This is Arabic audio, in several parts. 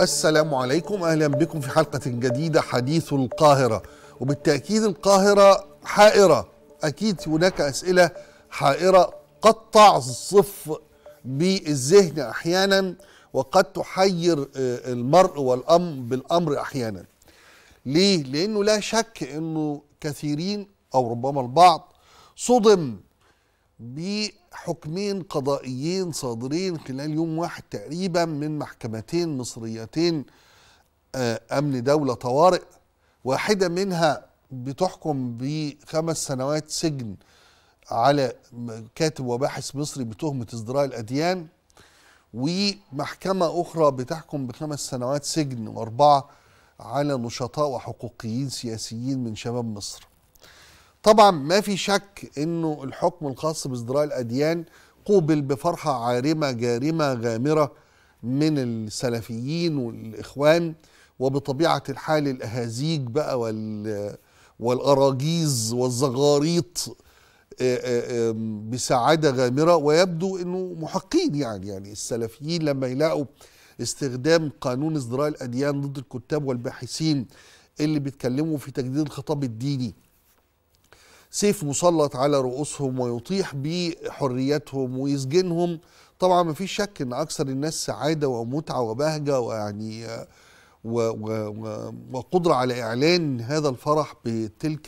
السلام عليكم اهلا بكم في حلقه جديده حديث القاهره وبالتاكيد القاهره حائره اكيد هناك اسئله حائره قد تعصف بالذهن احيانا وقد تحير آه، المرء والامر بالامر احيانا ليه لانه لا شك انه كثيرين او ربما البعض صدم بحكمين قضائيين صادرين خلال يوم واحد تقريبا من محكمتين مصريتين آه، أمن دولة طوارئ واحدة منها بتحكم بخمس سنوات سجن على كاتب وباحث مصري بتهمة ازدراء الأديان ومحكمة أخرى بتحكم بخمس سنوات سجن وأربعة على نشطاء وحقوقيين سياسيين من شباب مصر طبعا ما في شك انه الحكم الخاص بازدراء الاديان قوبل بفرحه عارمه جارمه غامره من السلفيين والاخوان وبطبيعه الحال الاهازيج بقى وال والاراجيز والزغاريط آه، آه، بسعاده غامره ويبدو انه محقين يعني يعني السلفيين لما يلاقوا استخدام قانون ازدراء الاديان ضد الكتاب والباحثين اللي بيتكلموا في تجديد الخطاب الديني سيف مسلط على رؤوسهم ويطيح بحريتهم ويسجنهم طبعا ما فيش شك ان اكثر الناس سعاده ومتعه وبهجه ويعني و و وقدره على اعلان هذا الفرح بتلك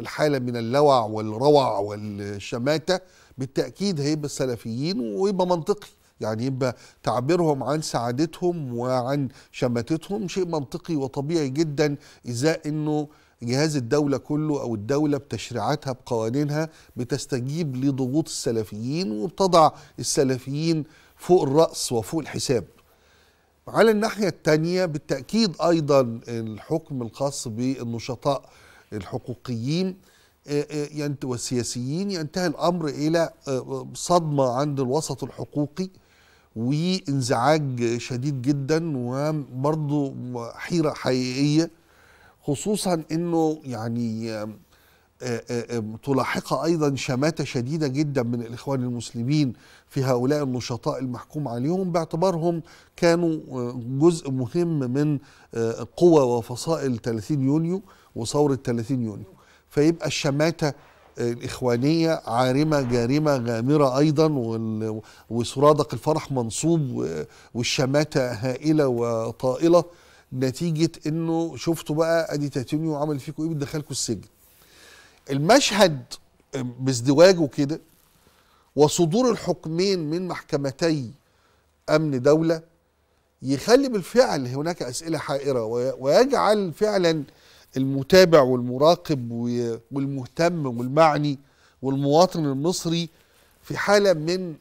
الحاله من اللوع والروع والشماته بالتاكيد هيبقى السلفيين ويبقى منطقي يعني يبقى تعبيرهم عن سعادتهم وعن شماتتهم شيء منطقي وطبيعي جدا اذا انه جهاز الدولة كله أو الدولة بتشريعاتها بقوانينها بتستجيب لضغوط السلفيين وبتضع السلفيين فوق الرأس وفوق الحساب على الناحية التانية بالتأكيد أيضا الحكم الخاص بالنشطاء الحقوقيين آه، آه، والسياسيين ينتهي الأمر إلى آه، صدمة عند الوسط الحقوقي وانزعاج شديد جدا وبرضه حيرة حقيقية خصوصا انه يعني آه، آه، تلاحق ايضا شماته شديده جدا من الاخوان المسلمين في هؤلاء النشطاء المحكوم عليهم باعتبارهم كانوا آه، جزء مهم من قوى وفصائل 30 يونيو وثوره 30 يونيو فيبقى الشماته الإخوانية عارمة جارمة غامرة أيضا وسرادق الفرح منصوب والشماتة هائلة وطائلة نتيجه انه شفتوا بقى ادي تاتينيو عمل فيكم ايه بتدخلكم السجن المشهد بازدواجه كده وصدور الحكمين من محكمتي امن دوله يخلي بالفعل هناك اسئله حائره ويجعل فعلا المتابع والمراقب والمهتم والمعني والمواطن المصري في حاله من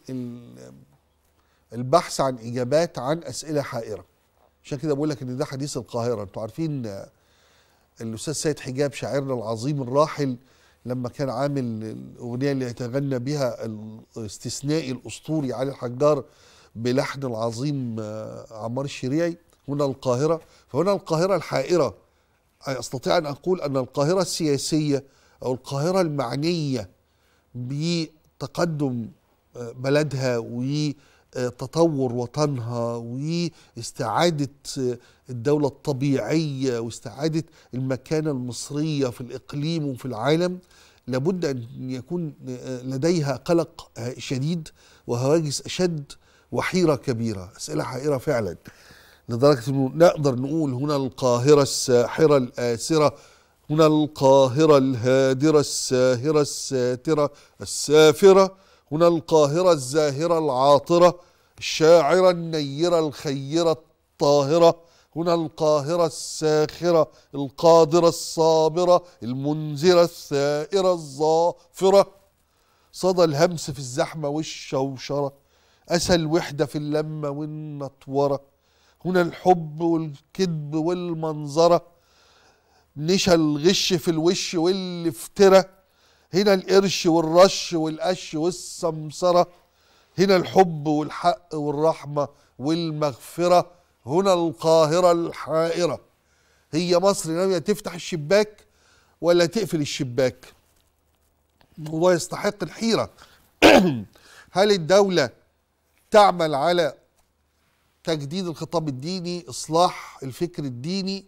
البحث عن اجابات عن اسئله حائره عشان كده بقول لك ان ده حديث القاهره انتوا عارفين الاستاذ سيد حجاب شاعرنا العظيم الراحل لما كان عامل الاغنيه اللي يتغنى بها الاستثنائي الاسطوري علي الحجار بلحن العظيم عمار الشريعي هنا القاهره فهنا القاهره الحائره استطيع ان اقول ان القاهره السياسيه او القاهره المعنيه بتقدم بلدها و تطور وطنها واستعادة الدولة الطبيعية واستعادة المكانة المصرية في الإقليم وفي العالم لابد أن يكون لديها قلق شديد وهواجس أشد وحيرة كبيرة أسئلة حائرة فعلا لدرجة أنه نقدر نقول هنا القاهرة الساحرة الآسرة هنا القاهرة الهادرة الساهرة الساترة السافرة هنا القاهرة الزاهرة العاطرة الشاعرة النيرة الخيرة الطاهرة هنا القاهرة الساخرة القادرة الصابرة المنذرة الثائرة الظافرة صدى الهمس في الزحمة والشوشرة أسى الوحدة في اللمة والنطورة هنا الحب والكذب والمنظرة نشا الغش في الوش افترى هنا القرش والرش والقش والسمسرة هنا الحب والحق والرحمة والمغفرة هنا القاهرة الحائرة هي مصر ناوية تفتح الشباك ولا تقفل الشباك الموضوع يستحق الحيرة هل الدولة تعمل على تجديد الخطاب الديني إصلاح الفكر الديني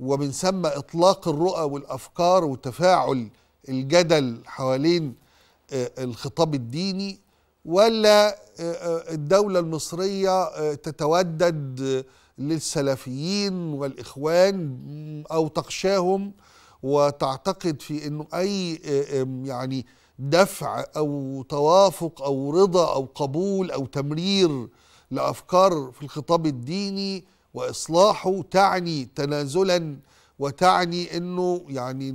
ومن ثم إطلاق الرؤى والأفكار وتفاعل الجدل حوالين آه، الخطاب الديني ولا آه، آه، الدولة المصرية تتودد للسلفيين والإخوان أو تخشاهم وتعتقد في أنه أي يعني دفع أو توافق أو رضا أو قبول أو تمرير لأفكار في الخطاب الديني وإصلاحه تعني تنازلا وتعني أنه يعني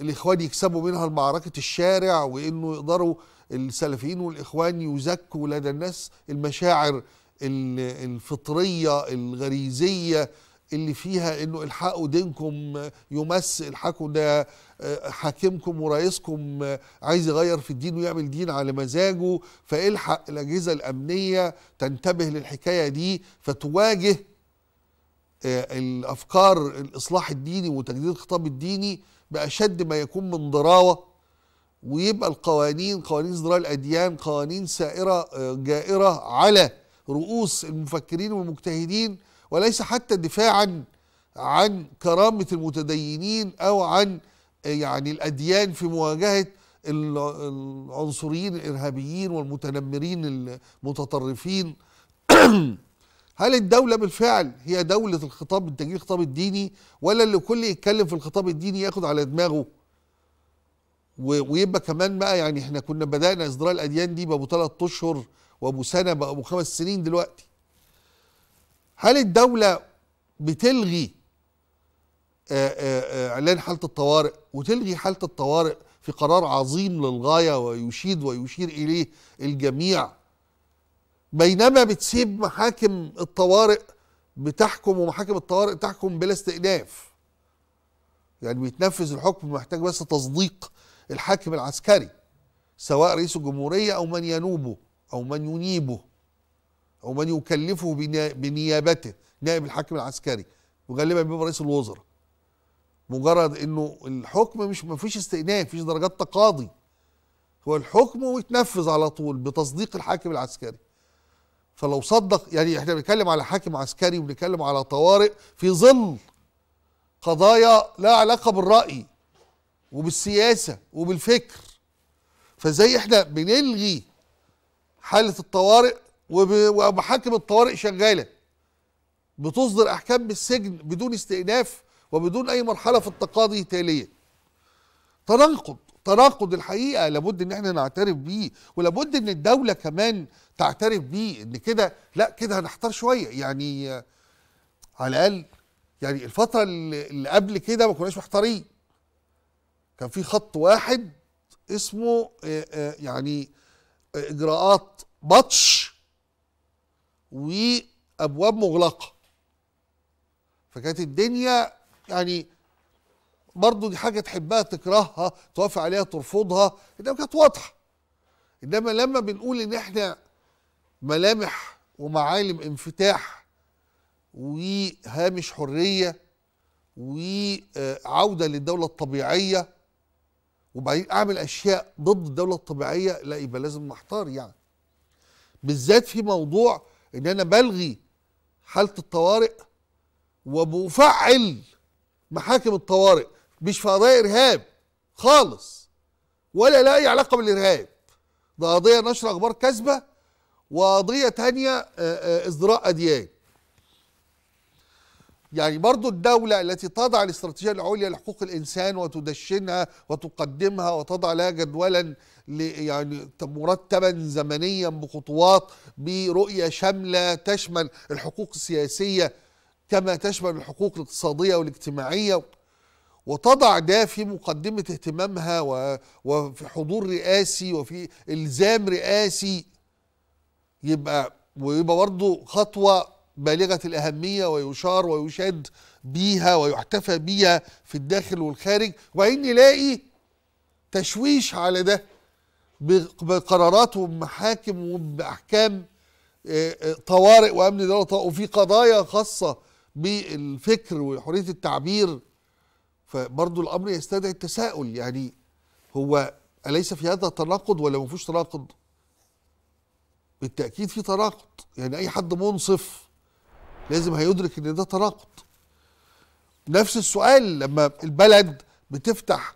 الاخوان يكسبوا منها معركه الشارع وانه يقدروا السلفيين والاخوان يزكوا لدى الناس المشاعر الفطريه الغريزيه اللي فيها انه الحقوا دينكم يمس الحقوا ده آه، حاكمكم ورئيسكم عايز يغير في الدين ويعمل دين على مزاجه فالحق الاجهزه الامنيه تنتبه للحكايه دي فتواجه آه، الافكار الاصلاح الديني وتجديد الخطاب الديني بأشد ما يكون من ضراوة ويبقى القوانين قوانين ازدراء الأديان قوانين سائرة آه، جائرة على رؤوس المفكرين والمجتهدين وليس حتى دفاعا عن كرامة المتدينين أو عن آه، يعني الأديان في مواجهة العنصريين الإرهابيين والمتنمرين المتطرفين هل الدولة بالفعل هي دولة الخطاب التجريد الخطاب الديني ولا اللي كل يتكلم في الخطاب الديني ياخد على دماغه ويبقى كمان بقى يعني احنا كنا بدأنا إصدار الأديان دي بأبو ثلاث أشهر وأبو سنة بأبو خمس سنين دلوقتي هل الدولة بتلغي إعلان حالة الطوارئ وتلغي حالة الطوارئ في قرار عظيم للغاية ويشيد ويشير إليه الجميع بينما بتسيب محاكم الطوارئ بتحكم ومحاكم الطوارئ تحكم بلا استئناف يعني بيتنفذ الحكم محتاج بس تصديق الحاكم العسكري سواء رئيس الجمهورية أو من ينوبه أو من ينيبه أو من يكلفه بنيابته نائب الحاكم العسكري وغالبا بيبقى رئيس الوزراء مجرد انه الحكم مش مفيش استئناف مفيش درجات تقاضي هو الحكم ويتنفذ على طول بتصديق الحاكم العسكري فلو صدق يعني احنا بنتكلم على حاكم عسكري وبنتكلم على طوارئ في ظل قضايا لا علاقه بالراي وبالسياسه وبالفكر فزي احنا بنلغي حاله الطوارئ ومحاكم الطوارئ شغاله بتصدر احكام بالسجن بدون استئناف وبدون اي مرحله في التقاضي تاليه تناقض تناقض الحقيقه لابد ان احنا نعترف بيه ولابد ان الدوله كمان تعترف بيه ان كده لا كده هنحتار شويه يعني على الاقل يعني الفتره اللي قبل كده ما كناش محتارين كان في خط واحد اسمه آه، آه، يعني آه، اجراءات بطش وابواب مغلقه فكانت الدنيا يعني برضه دي حاجه تحبها تكرهها توافق عليها ترفضها انما كانت واضحه انما لما بنقول ان احنا ملامح ومعالم انفتاح وهامش حريه وعوده للدوله الطبيعيه وبعدين اعمل اشياء ضد الدوله الطبيعيه لا يبقى لازم نحتار يعني بالذات في موضوع ان انا بلغي حاله الطوارئ وبفعل محاكم الطوارئ مش في قضايا ارهاب خالص ولا لها اي علاقه بالارهاب ده قضيه نشر اخبار كاذبه وقضيه تانية ازدراء آه، آه، اديان يعني برضو الدولة التي تضع الاستراتيجية العليا لحقوق الإنسان وتدشنها وتقدمها وتضع لها جدولا يعني مرتبا زمنيا بخطوات برؤية شاملة تشمل الحقوق السياسية كما تشمل الحقوق الاقتصادية والاجتماعية وتضع ده في مقدمة اهتمامها وفي حضور رئاسي وفي إلزام رئاسي يبقى ويبقى برضه خطوة بالغة الأهمية ويشار ويشاد بيها ويحتفى بيها في الداخل والخارج وبعدين نلاقي تشويش على ده بقرارات ومحاكم وبأحكام آه، آه، طوارئ وأمن دولة وفي قضايا خاصة بالفكر وحرية التعبير فبرضه الامر يستدعي التساؤل يعني هو اليس في هذا تناقض ولا ما فيهوش تناقض؟ بالتاكيد في تناقض يعني اي حد منصف لازم هيدرك ان ده تناقض نفس السؤال لما البلد بتفتح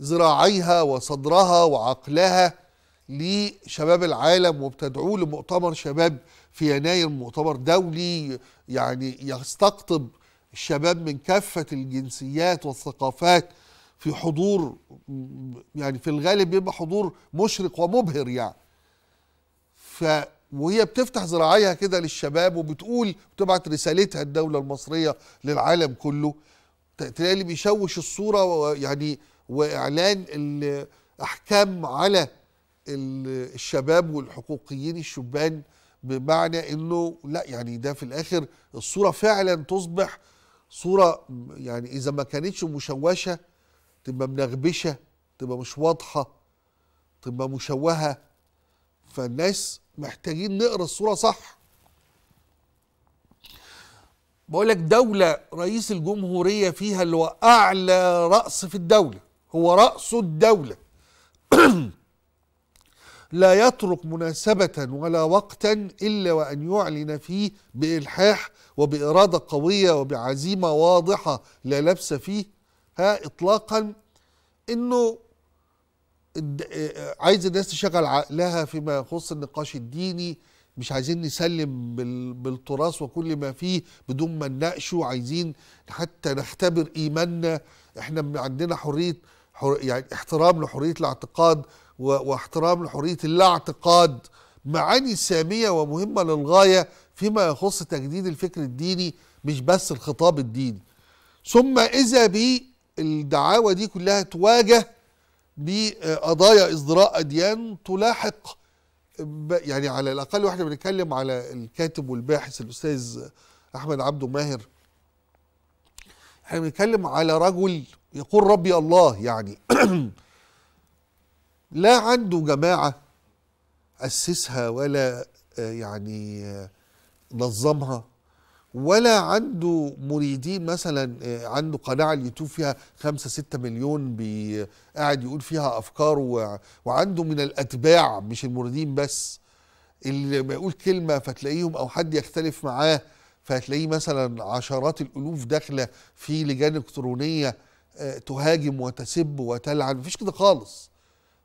ذراعيها وصدرها وعقلها لشباب العالم وبتدعوه لمؤتمر شباب في يناير مؤتمر دولي يعني يستقطب الشباب من كافة الجنسيات والثقافات في حضور يعني في الغالب بيبقى حضور مشرق ومبهر يعني ف وهي بتفتح ذراعيها كده للشباب وبتقول بتبعت رسالتها الدولة المصرية للعالم كله تلاقي اللي بيشوش الصورة يعني وإعلان الأحكام على الشباب والحقوقيين الشبان بمعنى انه لا يعني ده في الاخر الصوره فعلا تصبح صوره يعني اذا ما كانتش مشوشه تبقى منغبشه تبقى مش واضحه تبقى مشوهه فالناس محتاجين نقرا الصوره صح بقول لك دوله رئيس الجمهوريه فيها اللي هو اعلى راس في الدوله هو راس الدوله لا يترك مناسبة ولا وقتا إلا وأن يعلن فيه بإلحاح وبإرادة قوية وبعزيمة واضحة لا لبس فيه ها إطلاقا إنه عايز الناس تشغل عقلها فيما يخص النقاش الديني مش عايزين نسلم بالتراث وكل ما فيه بدون ما نناقشه عايزين حتى نختبر ايماننا احنا عندنا حريه حر يعني احترام لحريه الاعتقاد واحترام لحرية الاعتقاد معاني سامية ومهمة للغاية فيما يخص تجديد الفكر الديني مش بس الخطاب الديني ثم إذا بي الدعاوى دي كلها تواجه بقضايا ازدراء أديان تلاحق يعني على الأقل واحنا بنتكلم على الكاتب والباحث الأستاذ أحمد عبده ماهر احنا بنتكلم على رجل يقول ربي الله يعني لا عنده جماعة أسسها ولا آه، يعني آه، نظمها ولا عنده مريدين مثلا آه، عنده قناة على اليوتيوب فيها خمسة ستة مليون قاعد يقول فيها أفكاره وعنده من الأتباع مش المريدين بس اللي ما يقول كلمة فتلاقيهم أو حد يختلف معاه فتلاقيه مثلا عشرات الألوف داخلة في لجان إلكترونية تهاجم وتسب وتلعن مفيش كده خالص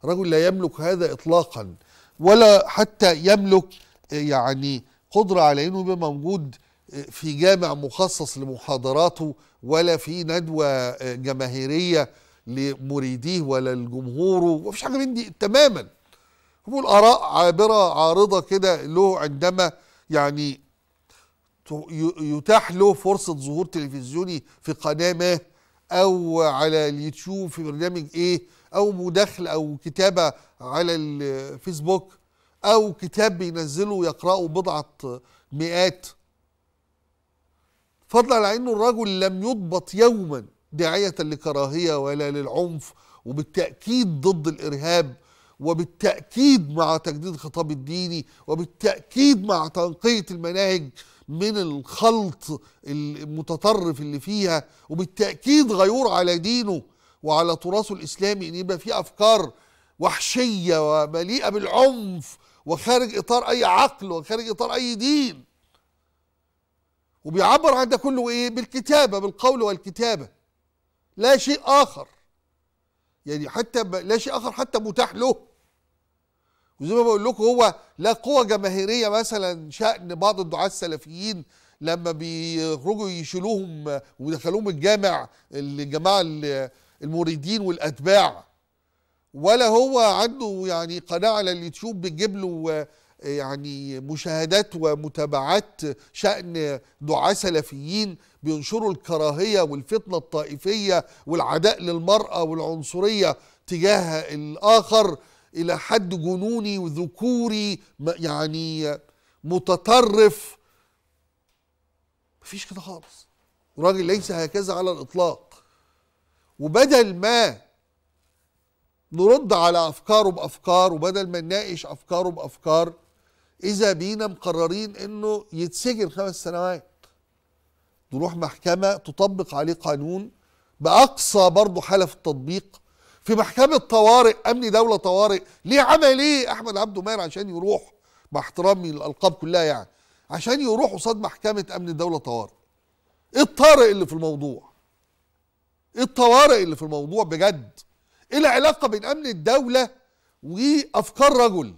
رجل لا يملك هذا إطلاقا ولا حتى يملك آه، يعني قدرة على أنه يبقى موجود آه، في جامع مخصص لمحاضراته ولا في ندوة آه، جماهيرية لمريديه ولا لجمهوره مفيش حاجة من دي تماما هو الآراء عابرة عارضة كده له عندما يعني يتاح له فرصة ظهور تلفزيوني في قناة ما أو على اليوتيوب في برنامج إيه او مداخل او كتابه على الفيسبوك او كتاب بينزله يقراه بضعه مئات فضلا عن انه الرجل لم يضبط يوما داعيه لكراهيه ولا للعنف وبالتاكيد ضد الارهاب وبالتاكيد مع تجديد الخطاب الديني وبالتاكيد مع تنقيه المناهج من الخلط المتطرف اللي فيها وبالتاكيد غيور على دينه وعلى تراثه الاسلامي ان يبقى فيه افكار وحشيه ومليئه بالعنف وخارج اطار اي عقل وخارج اطار اي دين وبيعبر عن ده كله ايه بالكتابه بالقول والكتابه لا شيء اخر يعني حتى لا شيء اخر حتى متاح له وزي ما بقول لكم هو لا قوه جماهيريه مثلا شان بعض الدعاه السلفيين لما بيخرجوا يشيلوهم ويدخلوهم الجامع الجماعه اللي المريدين والاتباع ولا هو عنده يعني قناه على اليوتيوب بتجيب له يعني مشاهدات ومتابعات شأن دعاة سلفيين بينشروا الكراهية والفتنة الطائفية والعداء للمرأة والعنصرية تجاه الآخر إلى حد جنوني وذكوري يعني متطرف مفيش كده خالص الراجل ليس هكذا على الإطلاق وبدل ما نرد على افكاره بافكار وبدل ما نناقش افكاره بافكار اذا بينا مقررين انه يتسجن خمس سنوات نروح محكمه تطبق عليه قانون باقصى برضه حاله في التطبيق في محكمه طوارئ امن دوله طوارئ ليه عمل ايه احمد عبده ماهر عشان يروح مع احترامي للالقاب كلها يعني عشان يروح قصاد محكمه امن دوله طوارئ ايه الطارئ اللي في الموضوع ايه الطوارئ اللي في الموضوع بجد ايه العلاقه بين امن الدوله وافكار رجل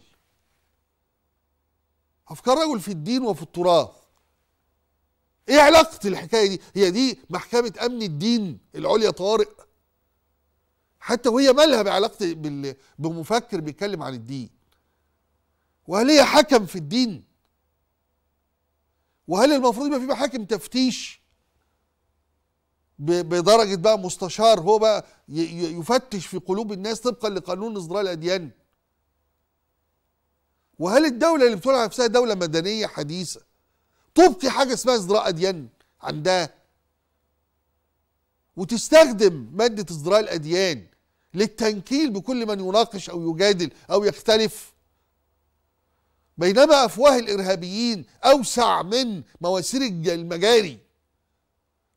افكار رجل في الدين وفي التراث ايه علاقه الحكايه دي هي دي محكمه امن الدين العليا طارق حتى وهي مالها بعلاقه بال... بمفكر بيتكلم عن الدين وهل هي حكم في الدين وهل المفروض يبقى في محاكم تفتيش بدرجه بقى مستشار هو بقى يفتش في قلوب الناس طبقا لقانون اصدار الاديان وهل الدوله اللي بتقول على نفسها دوله مدنيه حديثه تبقي حاجه اسمها ازدراء اديان عندها وتستخدم ماده ازدراء الاديان للتنكيل بكل من يناقش او يجادل او يختلف بينما افواه الارهابيين اوسع من مواسير المجاري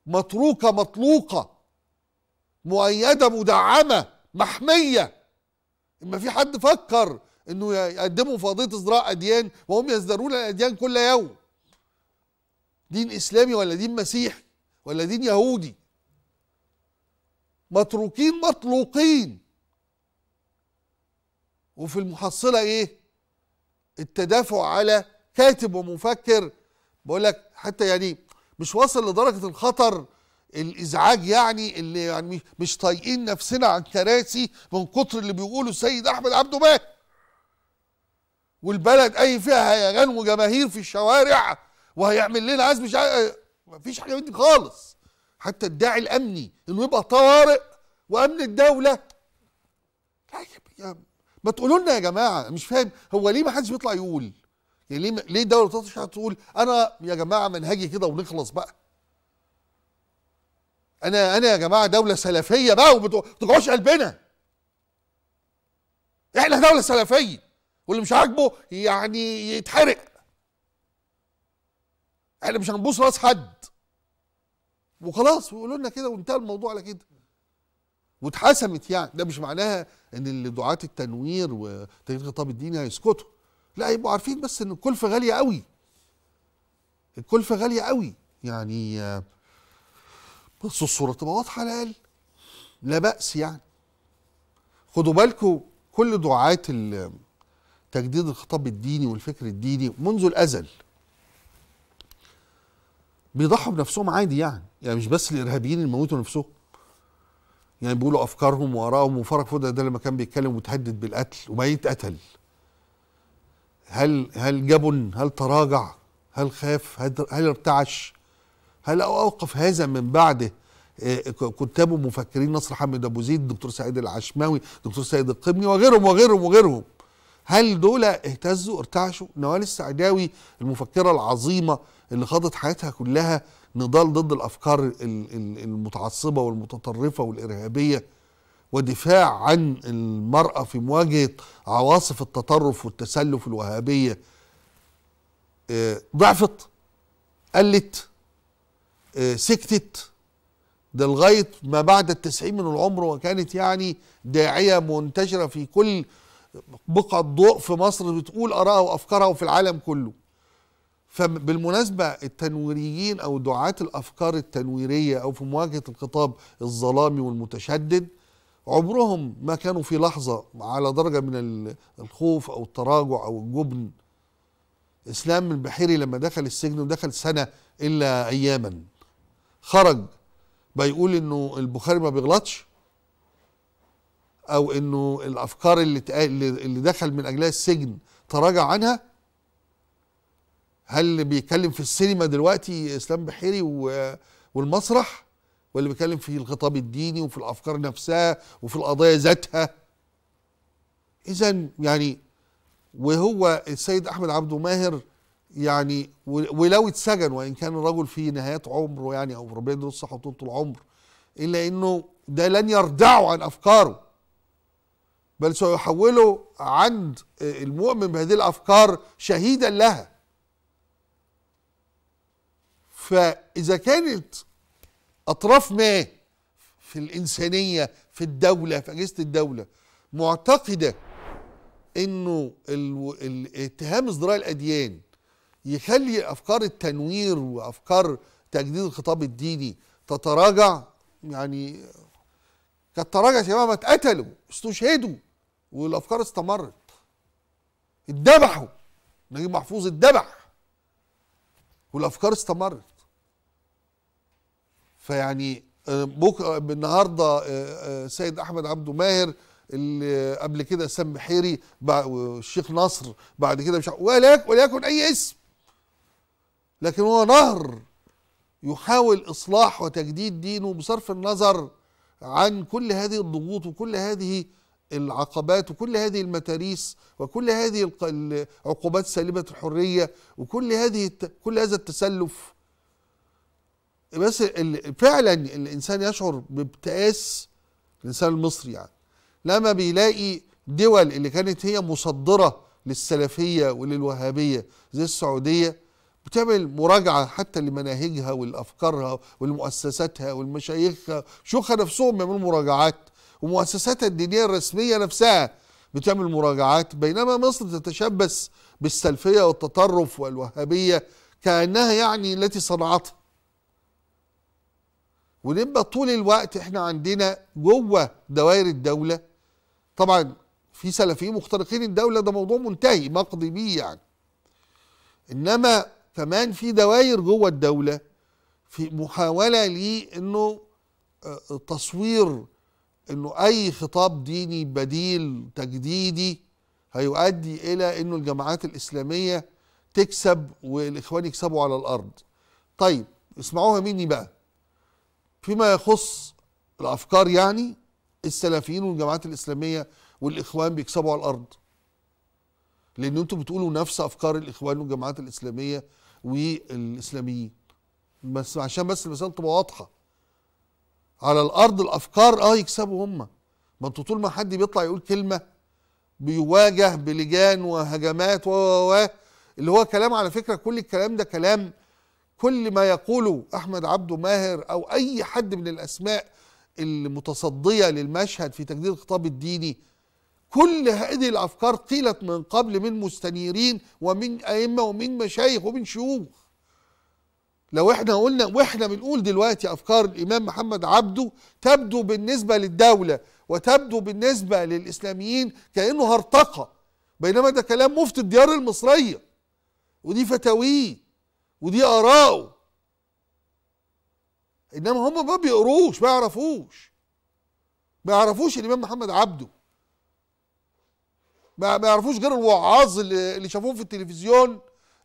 متروكه مطلوقه مؤيده مدعمه محميه ما في حد فكر انه يقدموا في ازدراء اديان وهم يزدرون الاديان كل يوم دين اسلامي ولا دين مسيحي ولا دين يهودي متروكين مطلوقين وفي المحصله ايه التدافع على كاتب ومفكر بقول لك حتى يعني مش واصل لدرجه الخطر الازعاج يعني اللي يعني مش طايقين نفسنا عن كراسي من كتر اللي بيقوله السيد احمد عبده مات والبلد اي فيها هيجان وجماهير في الشوارع وهيعمل لنا عايز مش مفيش حاجه من دي خالص حتى الداعي الامني انه يبقى طوارئ وامن الدوله لا طيب ما تقولوا لنا يا جماعه مش فاهم هو ليه ما حدش بيطلع يقول يعني ليه ليه الدوله ما هتقول انا يا جماعه منهجي كده ونخلص بقى انا انا يا جماعه دوله سلفيه بقى وما تقعوش قلبنا احنا دوله سلفيه واللي مش عاجبه يعني يتحرق احنا مش هنبوس راس حد وخلاص ويقولوا لنا كده وانتهى الموضوع على كده واتحسمت يعني ده مش معناها ان اللي دعاه التنوير وتغيير الخطاب الديني هيسكتوا لا يبقوا عارفين بس ان الكلفه غاليه قوي الكلفه غاليه قوي يعني بصوا الصوره تبقى واضحه على الاقل لا باس يعني خدوا بالكم كل دعاه تجديد الخطاب الديني والفكر الديني منذ الازل بيضحوا بنفسهم عادي يعني يعني مش بس الارهابيين اللي موتوا نفسهم يعني بيقولوا افكارهم وارائهم وفرج فوق ده لما كان بيتكلم وتهدد بالقتل وما يتقتل هل هل جبن هل تراجع هل خاف هل ارتعش هل اوقف هذا من بعده آه، كتاب ومفكرين نصر حمد ابو زيد دكتور سعيد العشماوي دكتور سعيد القمي وغيرهم وغيرهم وغيرهم هل دول اهتزوا ارتعشوا نوال السعداوي المفكره العظيمه اللي خاضت حياتها كلها نضال ضد الافكار المتعصبه والمتطرفه والارهابيه ودفاع عن المرأة في مواجهة عواصف التطرف والتسلف الوهابية آه، ضعفت قلت آه، سكتت ده لغاية ما بعد التسعين من العمر وكانت يعني داعية منتشرة في كل بقعة ضوء في مصر بتقول آرائها وأفكارها وفي العالم كله فبالمناسبة التنويريين أو دعاة الأفكار التنويرية أو في مواجهة الخطاب الظلامي والمتشدد عمرهم ما كانوا في لحظة على درجة من الخوف أو التراجع أو الجبن إسلام البحيري لما دخل السجن ودخل سنة إلا أياما خرج بيقول إنه البخاري ما بيغلطش أو إنه الأفكار اللي اللي دخل من أجلها السجن تراجع عنها هل بيتكلم في السينما دلوقتي إسلام بحيري والمسرح واللي بيتكلم في الخطاب الديني وفي الافكار نفسها وفي القضايا ذاتها اذا يعني وهو السيد احمد عبده ماهر يعني ولو اتسجن وان كان الرجل في نهايات عمره يعني او ربنا يديله الصحه طول العمر الا انه ده لن يردعه عن افكاره بل سيحوله عند المؤمن بهذه الافكار شهيدا لها فاذا كانت اطراف ما في الانسانيه في الدوله في اجهزه الدوله معتقده انه اتهام ازدراء الاديان يخلي افكار التنوير وافكار تجديد الخطاب الديني تتراجع يعني كانت تراجعت يا ما اتقتلوا استشهدوا والافكار استمرت اتذبحوا نجيب محفوظ اتذبح والافكار استمرت فيعني آه، بكره النهارده آه، آه، سيد احمد عبده ماهر اللي قبل كده سام حيري والشيخ نصر بعد كده مش وليكن وليكن اي اسم لكن هو نهر يحاول اصلاح وتجديد دينه بصرف النظر عن كل هذه الضغوط وكل هذه العقبات وكل هذه المتاريس وكل هذه العقوبات سالبه الحريه وكل هذه كل هذا التسلف بس فعلا الانسان يشعر بابتئاس الانسان المصري يعني لما بيلاقي دول اللي كانت هي مصدره للسلفيه وللوهابيه زي السعوديه بتعمل مراجعه حتى لمناهجها ولافكارها والمؤسساتها ولمشايخها شيوخها نفسهم بيعملوا مراجعات ومؤسساتها الدينيه الرسميه نفسها بتعمل مراجعات بينما مصر تتشبث بالسلفيه والتطرف والوهابيه كانها يعني التي صنعتها ونبقى طول الوقت احنا عندنا جوه دوائر الدوله طبعا في سلفيين مخترقين الدوله ده موضوع منتهي مقضي بيه يعني انما كمان في دوائر جوه الدوله في محاوله لانه آه، تصوير انه اي خطاب ديني بديل تجديدي هيؤدي الى انه الجماعات الاسلاميه تكسب والاخوان يكسبوا على الارض طيب اسمعوها مني بقى فيما يخص الافكار يعني السلفيين والجماعات الاسلاميه والاخوان بيكسبوا على الارض لان انتوا بتقولوا نفس افكار الاخوان والجماعات الاسلاميه والاسلاميين بس عشان بس المسألة تبقى واضحه على الارض الافكار اه يكسبوا هم ما انتوا طول ما حد بيطلع يقول كلمه بيواجه بلجان وهجمات و اللي هو كلام على فكره كل الكلام ده كلام كل ما يقوله احمد عبده ماهر او اي حد من الاسماء المتصديه للمشهد في تجديد الخطاب الديني كل هذه الافكار قيلت من قبل من مستنيرين ومن ائمه ومن مشايخ ومن شيوخ لو احنا قلنا واحنا بنقول دلوقتي افكار الامام محمد عبده تبدو بالنسبه للدوله وتبدو بالنسبه للاسلاميين كانه هرطقه بينما ده كلام مفتي الديار المصريه ودي فتاويه ودي آراءه إنما هم ما بيقروش ما يعرفوش ما يعرفوش الإمام محمد عبده ما يعرفوش غير الوعاظ اللي شافوه في التلفزيون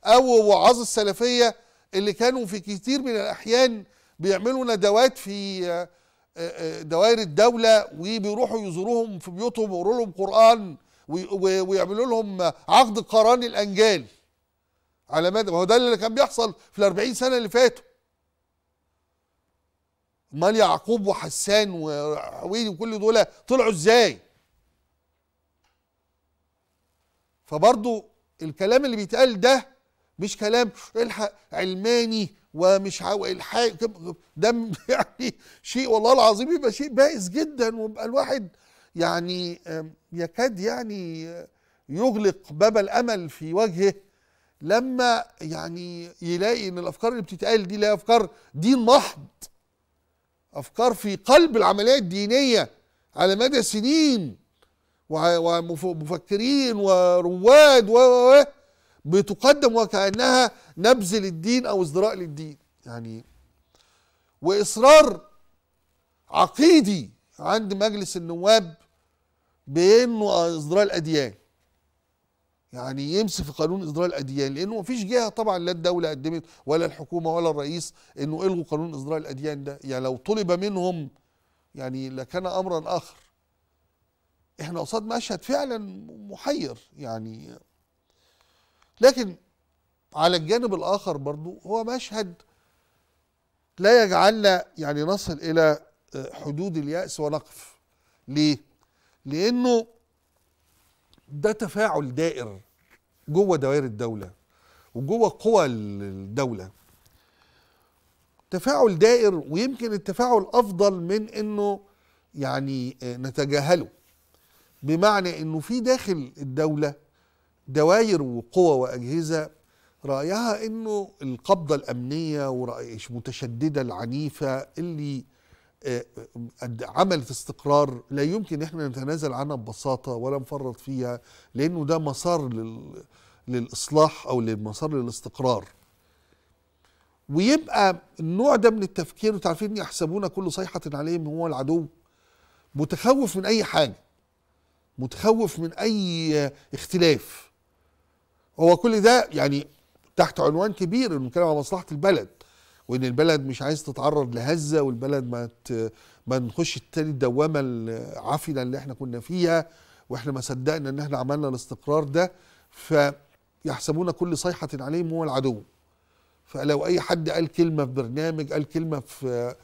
أو وعاظ السلفية اللي كانوا في كتير من الأحيان بيعملوا ندوات في آه، آه، آه، دوائر الدولة وبيروحوا يزوروهم في بيوتهم ويقروا لهم قرآن ويعملوا لهم عقد قران الأنجال على مدى ما هو ده اللي كان بيحصل في ال 40 سنه اللي فاتوا امال يعقوب وحسان وحويدي وكل دول طلعوا ازاي فبرضو الكلام اللي بيتقال ده مش كلام الحق علماني ومش الحاق ده يعني شيء والله العظيم يبقى شيء بائس جدا ويبقى الواحد يعني يكاد يعني يغلق باب الامل في وجهه لما يعني يلاقي ان الافكار اللي بتتقال دي لا افكار دين محض افكار في قلب العمليه الدينيه على مدى سنين ومفكرين ورواد و بتقدم وكانها نبذ للدين او ازدراء للدين يعني واصرار عقيدي عند مجلس النواب بانه ازدراء الاديان يعني يمسك في قانون اصدار الاديان لانه مفيش جهه طبعا لا الدوله قدمت ولا الحكومه ولا الرئيس انه الغوا قانون اصدار الاديان ده يعني لو طلب منهم يعني لكان امرا اخر احنا قصاد مشهد فعلا محير يعني لكن على الجانب الاخر برضو هو مشهد لا يجعلنا يعني نصل الى حدود الياس ونقف ليه لانه ده تفاعل دائر جوه دوائر الدوله وجوه قوى الدوله تفاعل دائر ويمكن التفاعل افضل من انه يعني نتجاهله بمعنى انه في داخل الدوله دواير وقوى واجهزه رايها انه القبضه الامنيه متشددة العنيفه اللي عمل في استقرار لا يمكن احنا نتنازل عنها ببساطه ولا نفرط فيها لانه ده مسار لل للاصلاح او للمسار للاستقرار ويبقى النوع ده من التفكير وتعرفين يحسبون كل صيحة عليهم هو العدو متخوف من أي حاجة متخوف من أي اختلاف هو كل ده يعني تحت عنوان كبير انه بنتكلم على مصلحة البلد وان البلد مش عايز تتعرض لهزه والبلد ما ما نخش تاني الدوامه العافله اللي احنا كنا فيها واحنا ما صدقنا ان احنا عملنا الاستقرار ده فيحسبون كل صيحه عليهم هو العدو فلو اي حد قال كلمه في برنامج قال كلمه في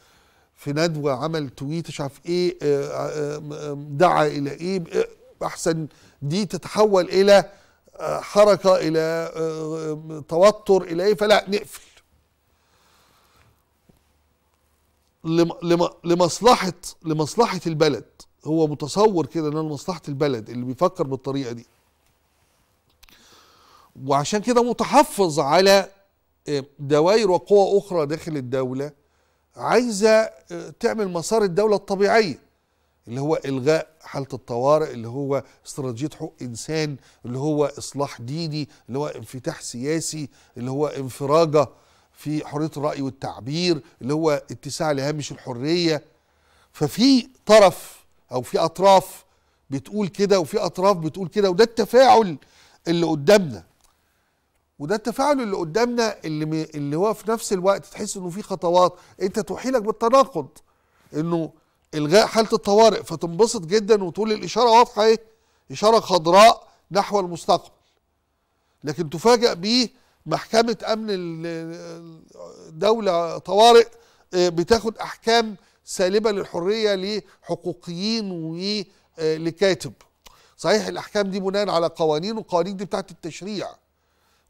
في ندوه عمل تويت مش عارف ايه آه، آه، دعا الى ايه احسن دي تتحول الى آه، حركه الى توتر الى ايه فلا نقفل لمصلحه لمصلحه البلد هو متصور كده ان انا مصلحه البلد اللي بيفكر بالطريقه دي وعشان كده متحفظ على آه، دوائر وقوى اخرى داخل الدوله عايزه آه، تعمل مسار الدوله الطبيعيه اللي هو الغاء حاله الطوارئ اللي هو استراتيجيه حقوق انسان اللي هو اصلاح ديني اللي هو انفتاح سياسي اللي هو انفراجه في حريه الراي والتعبير اللي هو اتساع لهامش الحريه ففي طرف او في اطراف بتقول كده وفي اطراف بتقول كده وده التفاعل اللي قدامنا وده التفاعل اللي قدامنا اللي اللي هو في نفس الوقت تحس انه في خطوات انت توحيلك بالتناقض انه الغاء حاله الطوارئ فتنبسط جدا وتقول الاشاره واضحه ايه اشاره خضراء نحو المستقبل لكن تفاجئ بيه محكمة أمن الدولة طوارئ آه، بتاخد أحكام سالبة للحرية لحقوقيين ولكاتب آه، صحيح الأحكام دي بناء على قوانين والقوانين دي بتاعت التشريع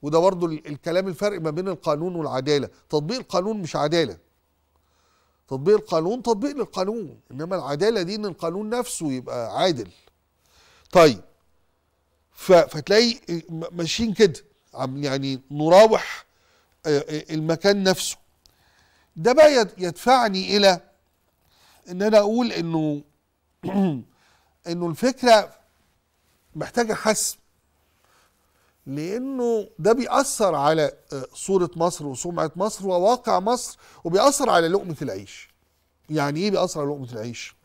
وده برضو الكلام الفرق ما بين القانون والعدالة تطبيق القانون مش عدالة تطبيق القانون تطبيق للقانون إنما العدالة دي إن القانون نفسه يبقى عادل طيب فتلاقي ماشيين كده عم يعني نراوح آه، آه، المكان نفسه ده بقى يدفعني الى ان انا اقول انه انه الفكره محتاجه حسم لانه ده بيأثر على آه، صورة مصر وسمعة مصر وواقع مصر وبيأثر على لقمة العيش يعني ايه بيأثر على لقمة العيش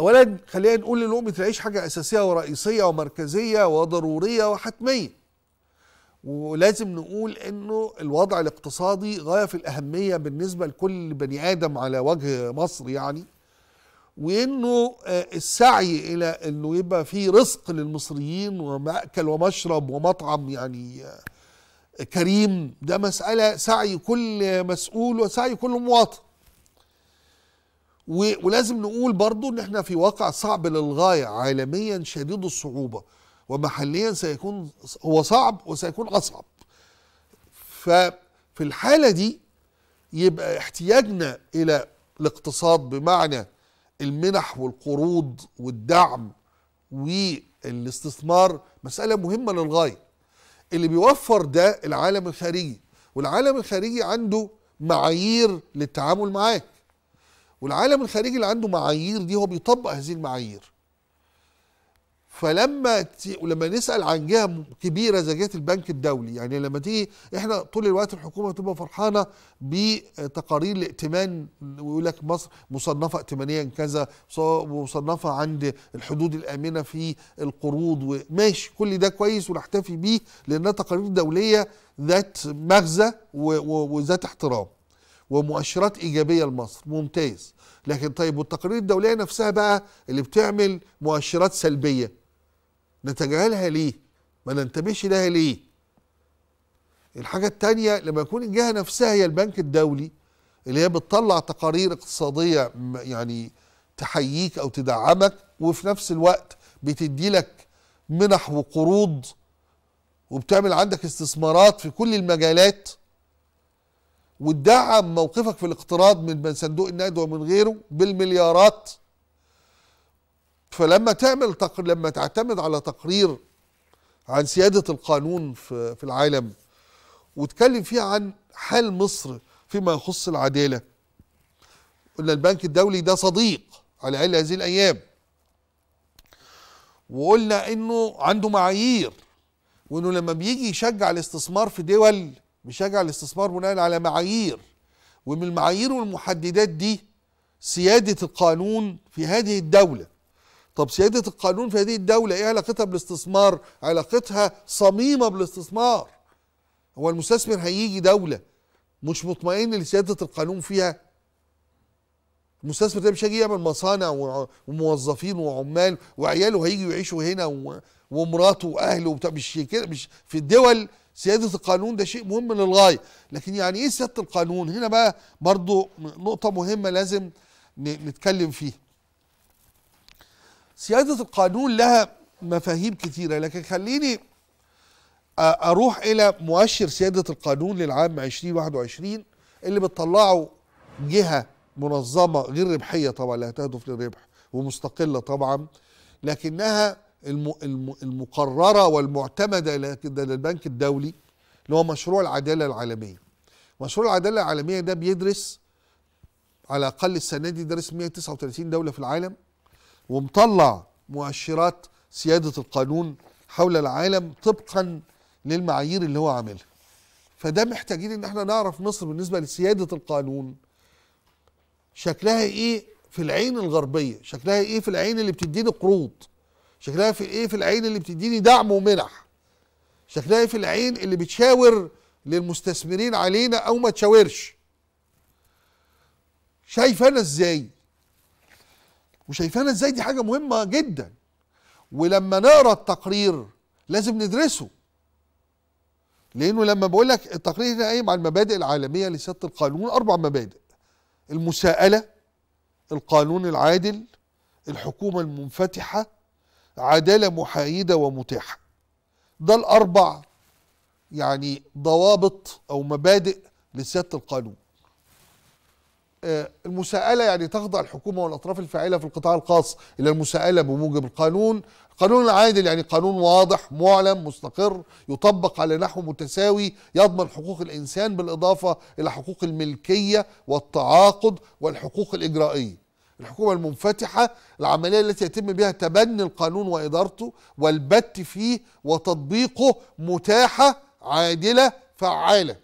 اولا خلينا نقول ان لقمه العيش حاجه اساسيه ورئيسيه ومركزيه وضروريه وحتميه ولازم نقول انه الوضع الاقتصادي غايه في الاهميه بالنسبه لكل بني ادم على وجه مصر يعني وانه آه، السعي الى انه يبقى في رزق للمصريين وماكل ومشرب ومطعم يعني آه، كريم ده مساله سعي كل مسؤول وسعي كل مواطن ولازم نقول برضو ان احنا في واقع صعب للغاية عالميا شديد الصعوبة ومحليا سيكون هو صعب وسيكون اصعب ففي الحالة دي يبقى احتياجنا الى الاقتصاد بمعنى المنح والقروض والدعم والاستثمار مسألة مهمة للغاية اللي بيوفر ده العالم الخارجي والعالم الخارجي عنده معايير للتعامل معاه والعالم الخارجي اللي عنده معايير دي هو بيطبق هذه المعايير فلما ت... ولما نسال عن جهه كبيره زي جهه البنك الدولي يعني لما تيجي احنا طول الوقت الحكومه تبقى فرحانه بتقارير الائتمان ويقول لك مصر مصنفه ائتمانيا كذا مصنفه عند الحدود الامنه في القروض وماشي كل ده كويس ونحتفي بيه لانها تقارير دوليه ذات مغزى وذات احترام ومؤشرات ايجابيه لمصر ممتاز لكن طيب والتقارير الدوليه نفسها بقى اللي بتعمل مؤشرات سلبيه نتجاهلها ليه ما ننتبهش لها ليه الحاجه الثانيه لما يكون الجهه نفسها هي البنك الدولي اللي هي بتطلع تقارير اقتصاديه يعني تحييك او تدعمك وفي نفس الوقت بتدي لك منح وقروض وبتعمل عندك استثمارات في كل المجالات وتدعم موقفك في الاقتراض من صندوق النقد ومن غيره بالمليارات فلما تعمل تق... لما تعتمد على تقرير عن سياده القانون في, في العالم وتكلم فيه عن حال مصر فيما يخص العداله قلنا البنك الدولي ده صديق على اقل هذه الايام وقلنا انه عنده معايير وانه لما بيجي يشجع الاستثمار في دول بيشجع الاستثمار بناء على معايير ومن المعايير والمحددات دي سيادة القانون في هذه الدولة طب سيادة القانون في هذه الدولة ايه علاقتها بالاستثمار علاقتها صميمة بالاستثمار هو المستثمر هيجي دولة مش مطمئن لسيادة القانون فيها المستثمر ده مش هيجي يعمل مصانع وموظفين وعمال وعياله هيجي يعيشوا هنا ومراته واهله مش كده مش في الدول سيادة القانون ده شيء مهم للغاية لكن يعني ايه سيادة القانون هنا بقى برضو نقطة مهمة لازم نتكلم فيها سيادة القانون لها مفاهيم كثيرة لكن خليني اروح الى مؤشر سيادة القانون للعام 2021 اللي بتطلعه جهة منظمة غير ربحية طبعا لا تهدف للربح ومستقلة طبعا لكنها المقررة والمعتمدة للبنك الدولي اللي هو مشروع العدالة العالمية مشروع العدالة العالمية ده بيدرس على الأقل السنة دي درس 139 دولة في العالم ومطلع مؤشرات سيادة القانون حول العالم طبقا للمعايير اللي هو عاملها فده محتاجين ان احنا نعرف مصر بالنسبة لسيادة القانون شكلها ايه في العين الغربية شكلها ايه في العين اللي بتديني قروض شكلها في ايه في العين اللي بتديني دعم ومنح شكلها في العين اللي بتشاور للمستثمرين علينا او ما تشاورش شايفانا ازاي وشايفانا ازاي دي حاجه مهمه جدا ولما نقرا التقرير لازم ندرسه لانه لما بقول لك التقرير هنا قايم على المبادئ العالميه لسياده القانون اربع مبادئ المساءله القانون العادل الحكومه المنفتحه عداله محايده ومتاحه ده الاربع يعني ضوابط او مبادئ لسياده القانون آه، المساءله يعني تخضع الحكومه والاطراف الفاعله في القطاع الخاص الى المساءله بموجب القانون القانون العادل يعني قانون واضح معلم مستقر يطبق على نحو متساوي يضمن حقوق الانسان بالاضافه الى حقوق الملكيه والتعاقد والحقوق الاجرائيه الحكومة المنفتحة العملية التي يتم بها تبني القانون وإدارته والبت فيه وتطبيقه متاحة عادلة فعالة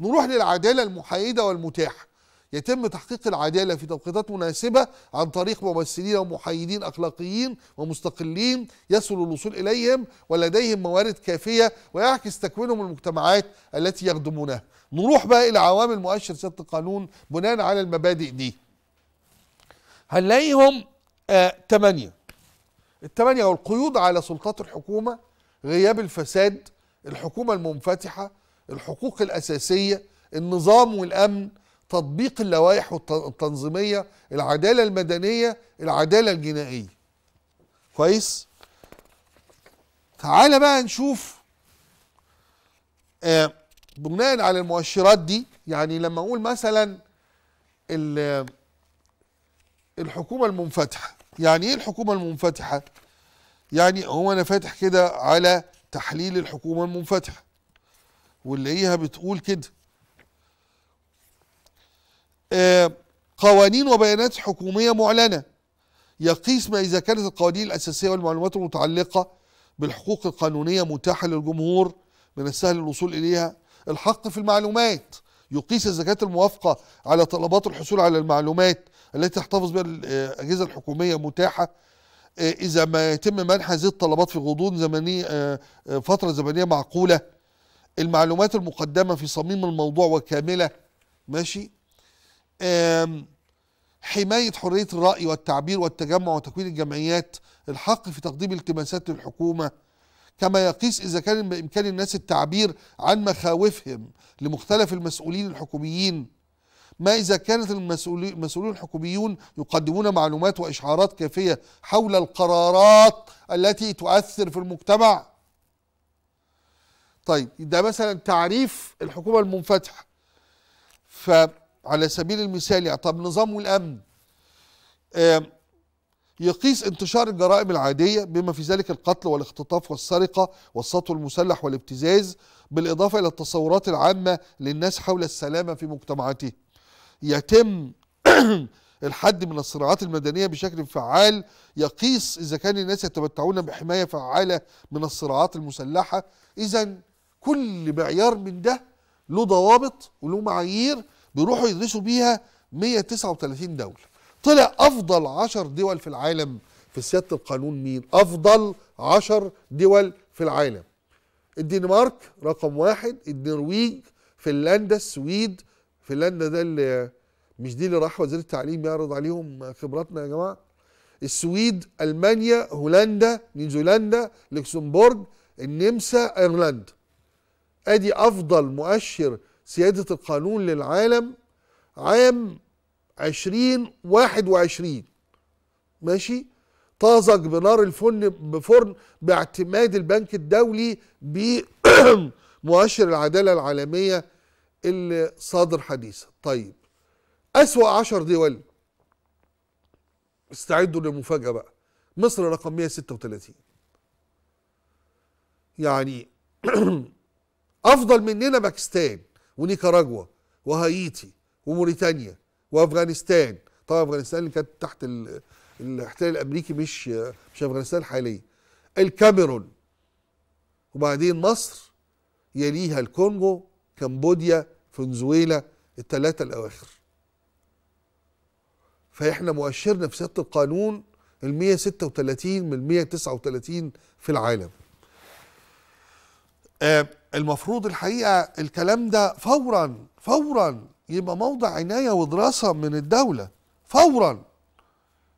نروح للعدالة المحايدة والمتاحة يتم تحقيق العدالة في توقيتات مناسبة عن طريق ممثلين ومحايدين أخلاقيين ومستقلين يسهل الوصول إليهم ولديهم موارد كافية ويعكس تكوينهم المجتمعات التي يخدمونها نروح بقى إلى عوامل مؤشر سيادة القانون بناء على المبادئ دي هنلاقيهم آه تمانية التمانية القيود على سلطات الحكومة غياب الفساد الحكومة المنفتحة الحقوق الأساسية النظام والأمن تطبيق اللوائح التنظيمية العدالة المدنية العدالة الجنائية كويس تعال بقى نشوف آه، بناء على المؤشرات دي يعني لما اقول مثلا الحكومة المنفتحة يعني ايه الحكومة المنفتحة يعني هو انا فاتح كده على تحليل الحكومة المنفتحة ونلاقيها بتقول كده آه قوانين وبيانات حكومية معلنة يقيس ما إذا كانت القوانين الأساسية والمعلومات المتعلقة بالحقوق القانونية متاحة للجمهور من السهل الوصول إليها الحق في المعلومات يقيس الزكاة الموافقة على طلبات الحصول على المعلومات التي تحتفظ بها الأجهزة الحكومية متاحة آه، إذا ما يتم منح هذه الطلبات في غضون زمني آه، آه، فترة زمنية معقولة المعلومات المقدمة في صميم الموضوع وكاملة ماشي حماية حرية الرأي والتعبير والتجمع وتكوين الجمعيات الحق في تقديم التماسات للحكومة كما يقيس إذا كان بإمكان الناس التعبير عن مخاوفهم لمختلف المسؤولين الحكوميين ما إذا كانت المسؤولون الحكوميون يقدمون معلومات وإشعارات كافية حول القرارات التي تؤثر في المجتمع طيب ده مثلا تعريف الحكومة المنفتحة فعلى سبيل المثال يعني طب نظام الأمن يقيس انتشار الجرائم العادية بما في ذلك القتل والاختطاف والسرقة والسطو المسلح والابتزاز بالإضافة إلى التصورات العامة للناس حول السلامة في مجتمعاته يتم الحد من الصراعات المدنية بشكل فعال يقيس إذا كان الناس يتمتعون بحماية فعالة من الصراعات المسلحة إذا كل معيار من ده له ضوابط وله معايير بيروحوا يدرسوا بيها 139 دولة طلع افضل عشر دول في العالم في سياده القانون مين افضل عشر دول في العالم الدنمارك رقم واحد النرويج فنلندا السويد فنلندا ده اللي مش دي اللي راح وزير التعليم يعرض عليهم خبراتنا يا جماعه السويد المانيا هولندا نيوزيلندا لوكسمبورغ النمسا ايرلندا ادي افضل مؤشر سياده القانون للعالم عام 20 21 ماشي طازج بنار الفن بفرن باعتماد البنك الدولي بمؤشر العدالة العالمية اللي صادر حديثا طيب أسوأ عشر دول استعدوا للمفاجأة بقى مصر رقم 136 يعني أفضل مننا باكستان ونيكاراجوا وهايتي وموريتانيا وافغانستان طبعا افغانستان اللي كانت تحت الاحتلال الامريكي مش مش افغانستان الحاليه الكاميرون وبعدين مصر يليها الكونغو كمبوديا فنزويلا الثلاثه الاواخر فاحنا مؤشرنا في سياده القانون ال 136 من 139 في العالم آه المفروض الحقيقه الكلام ده فورا فورا يبقى موضع عناية ودراسة من الدولة فورا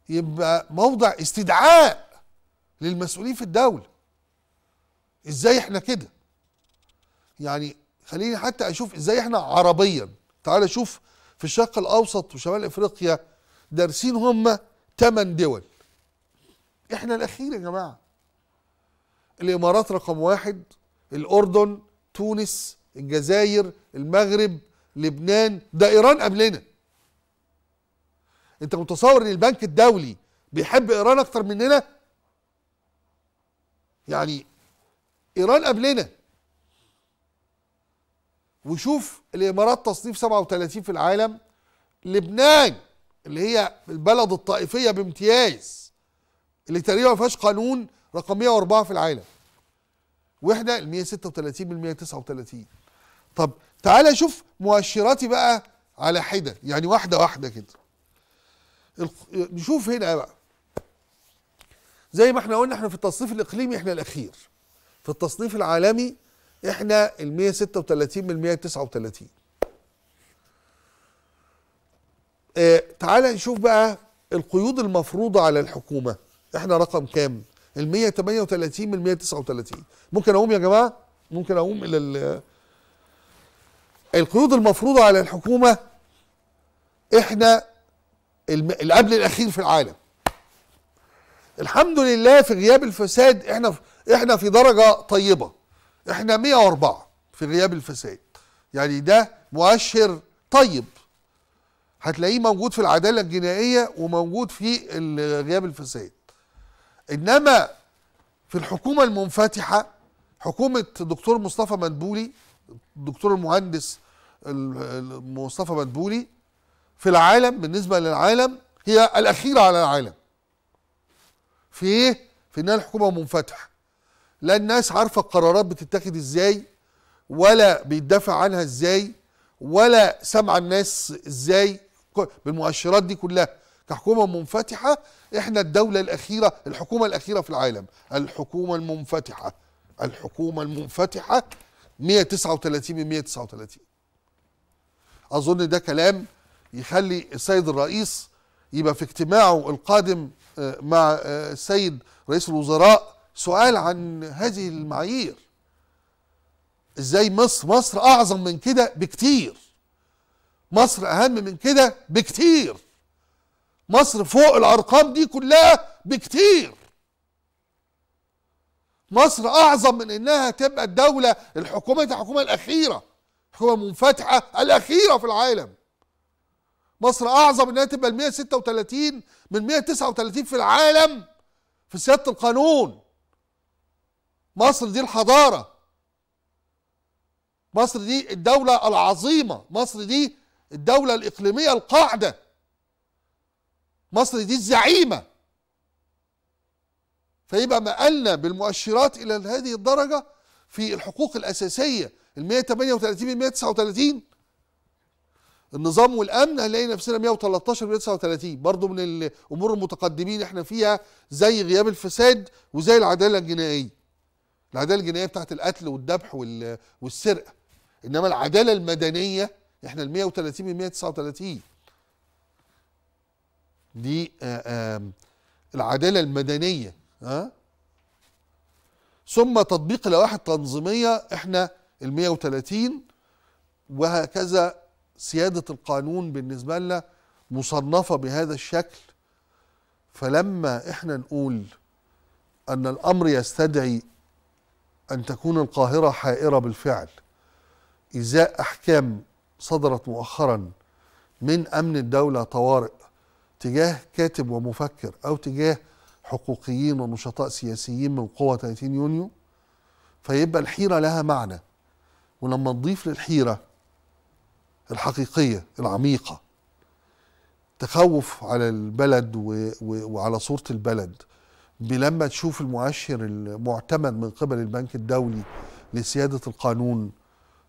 يبقى موضع استدعاء للمسؤولين في الدولة ازاي احنا كده يعني خليني حتى اشوف ازاي احنا عربيا تعال شوف في الشرق الاوسط وشمال افريقيا دارسين هم 8 دول احنا الاخير يا جماعه الامارات رقم واحد الاردن تونس الجزائر المغرب لبنان ده ايران قبلنا انت متصور ان البنك الدولي بيحب ايران اكتر مننا يعني ايران قبلنا وشوف الامارات تصنيف 37 في العالم لبنان اللي هي البلد الطائفيه بامتياز اللي تقريبا ما فيهاش قانون رقم 104 في العالم واحنا ال 136 من 139 طب تعالى شوف مؤشراتي بقى على حده يعني واحده واحده كده نشوف هنا بقى زي ما احنا قلنا احنا في التصنيف الاقليمي احنا الاخير في التصنيف العالمي احنا ال 136 من 139 اه تعالى نشوف بقى القيود المفروضة على الحكومة احنا رقم كام ال 138 من 139 ممكن اقوم يا جماعة ممكن اقوم الى القيود المفروضة على الحكومة احنا القبل الاخير في العالم الحمد لله في غياب الفساد احنا في احنا في درجة طيبة احنا 104 في غياب الفساد يعني ده مؤشر طيب هتلاقيه موجود في العدالة الجنائية وموجود في غياب الفساد انما في الحكومة المنفتحة حكومة دكتور مصطفى مدبولي الدكتور المهندس مصطفى مدبولي في العالم بالنسبه للعالم هي الاخيره على العالم في ايه في انها الحكومه منفتحه لا الناس عارفه القرارات بتتاخد ازاي ولا بيدافع عنها ازاي ولا سمع الناس ازاي بالمؤشرات دي كلها كحكومه منفتحه احنا الدوله الاخيره الحكومه الاخيره في العالم الحكومه المنفتحه الحكومه المنفتحه 139 من 139 اظن ده كلام يخلي السيد الرئيس يبقى في اجتماعه القادم آه، مع آه، السيد رئيس الوزراء سؤال عن هذه المعايير ازاي مصر مصر اعظم من كده بكتير مصر اهم من كده بكتير مصر فوق الارقام دي كلها بكتير مصر اعظم من انها تبقى الدوله الحكومه الحكومه الاخيره هو منفتحة الأخيرة في العالم مصر أعظم إنها تبقى ستة 136 من 139 في العالم في سيادة القانون مصر دي الحضارة مصر دي الدولة العظيمة مصر دي الدولة الإقليمية القاعدة مصر دي الزعيمة فيبقى ما قالنا بالمؤشرات إلى هذه الدرجة في الحقوق الأساسية ال 138 من 139 النظام والامن هنلاقي نفسنا 113 139 برضه من الامور المتقدمين احنا فيها زي غياب الفساد وزي العداله الجنائيه العداله الجنائيه بتاعت القتل والذبح والسرقه انما العداله المدنيه احنا ال 130 من 139 دي آآ آه، آآ العداله المدنيه ها ثم تطبيق لوائح التنظيميه احنا ال 130 وهكذا سيادة القانون بالنسبة لنا مصنفة بهذا الشكل فلما احنا نقول أن الأمر يستدعي أن تكون القاهرة حائرة بالفعل إزاء أحكام صدرت مؤخرا من أمن الدولة طوارئ تجاه كاتب ومفكر أو تجاه حقوقيين ونشطاء سياسيين من قوة 30 يونيو فيبقى الحيرة لها معنى ولما نضيف للحيرة الحقيقية العميقة تخوف على البلد و... و... وعلى صورة البلد لما تشوف المؤشر المعتمد من قبل البنك الدولي لسيادة القانون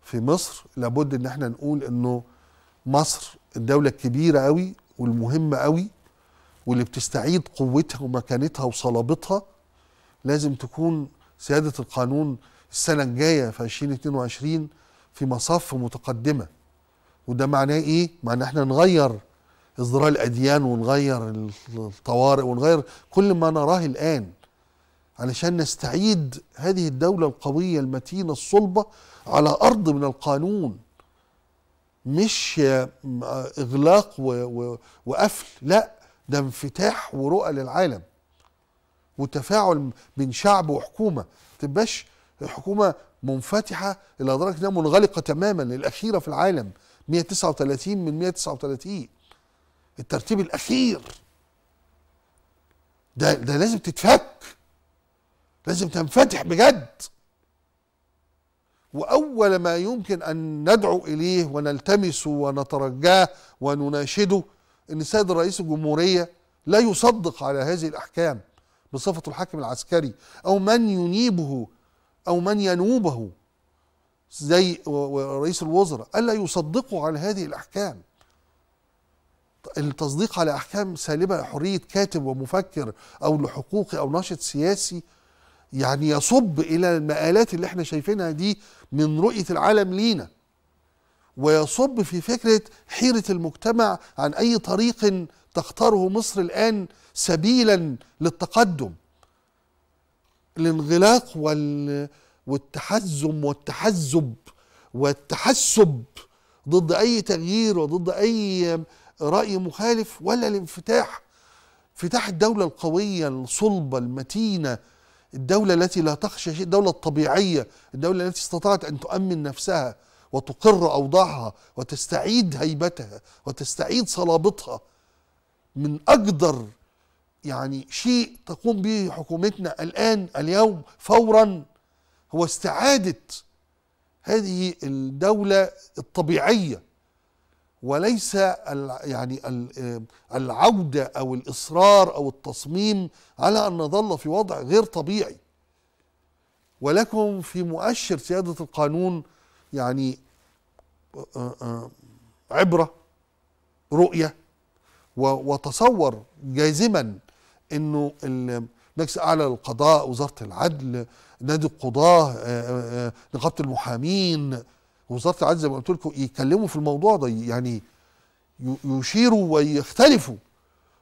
في مصر لابد ان احنا نقول انه مصر الدولة الكبيرة قوي والمهمة قوي واللي بتستعيد قوتها ومكانتها وصلابتها لازم تكون سيادة القانون السنه الجايه في 2022 في مصاف متقدمه وده معناه ايه؟ معناه احنا نغير ازدراء الاديان ونغير الطوارئ ونغير كل ما نراه الان علشان نستعيد هذه الدولة القوية المتينة الصلبة على أرض من القانون مش إغلاق وقفل لا ده انفتاح ورؤى للعالم وتفاعل بين شعب وحكومة تبقاش الحكومه منفتحه الى درجه انها منغلقه تماما الاخيره في العالم 139 من 139 الترتيب الاخير ده ده لازم تتفك لازم تنفتح بجد واول ما يمكن ان ندعو اليه ونلتمسه ونترجاه ونناشده ان السيد رئيس الجمهوريه لا يصدق على هذه الاحكام بصفته الحاكم العسكري او من ينيبه أو من ينوبه زي رئيس الوزراء ألا يصدقوا على هذه الأحكام التصديق على أحكام سالبة لحرية كاتب ومفكر أو لحقوقي أو ناشط سياسي يعني يصب إلى المآلات اللي احنا شايفينها دي من رؤية العالم لينا ويصب في فكرة حيرة المجتمع عن أي طريق تختاره مصر الآن سبيلا للتقدم الانغلاق وال والتحزم والتحزب والتحسب ضد اي تغيير وضد اي راي مخالف ولا الانفتاح انفتاح الدوله القويه الصلبه المتينه الدوله التي لا تخشى شيء الدوله الطبيعيه الدوله التي استطاعت ان تؤمن نفسها وتقر اوضاعها وتستعيد هيبتها وتستعيد صلابتها من اجدر يعني شيء تقوم به حكومتنا الآن اليوم فورا هو استعادة هذه الدولة الطبيعية وليس يعني العودة أو الإصرار أو التصميم على أن نظل في وضع غير طبيعي ولكم في مؤشر سيادة القانون يعني آه، آه، عبرة رؤية وتصور جازما انه المجلس الاعلى للقضاء وزاره العدل نادي القضاه آه، آه، آه، نقابه المحامين وزاره العدل زي ما قلت لكم يتكلموا في الموضوع ده يعني يشيروا ويختلفوا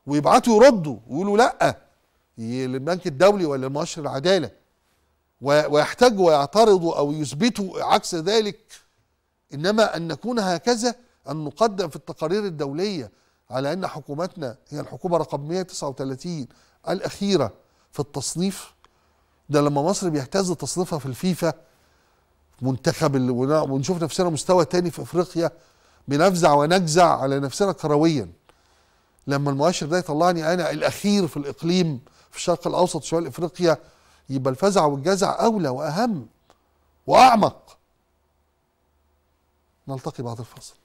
ويبعتوا يردوا ويقولوا لا للبنك الدولي ولا لمؤشر العداله ويحتجوا ويعترضوا او يثبتوا عكس ذلك انما ان نكون هكذا ان نقدم في التقارير الدوليه على ان حكومتنا هي الحكومه رقم 139 الاخيره في التصنيف ده لما مصر بيهتز تصنيفها في الفيفا منتخب ونشوف نفسنا مستوى تاني في افريقيا بنفزع ونجزع على نفسنا كرويا لما المؤشر ده يطلعني انا الاخير في الاقليم في الشرق الاوسط شمال افريقيا يبقى الفزع والجزع اولى واهم واعمق نلتقي بعد الفصل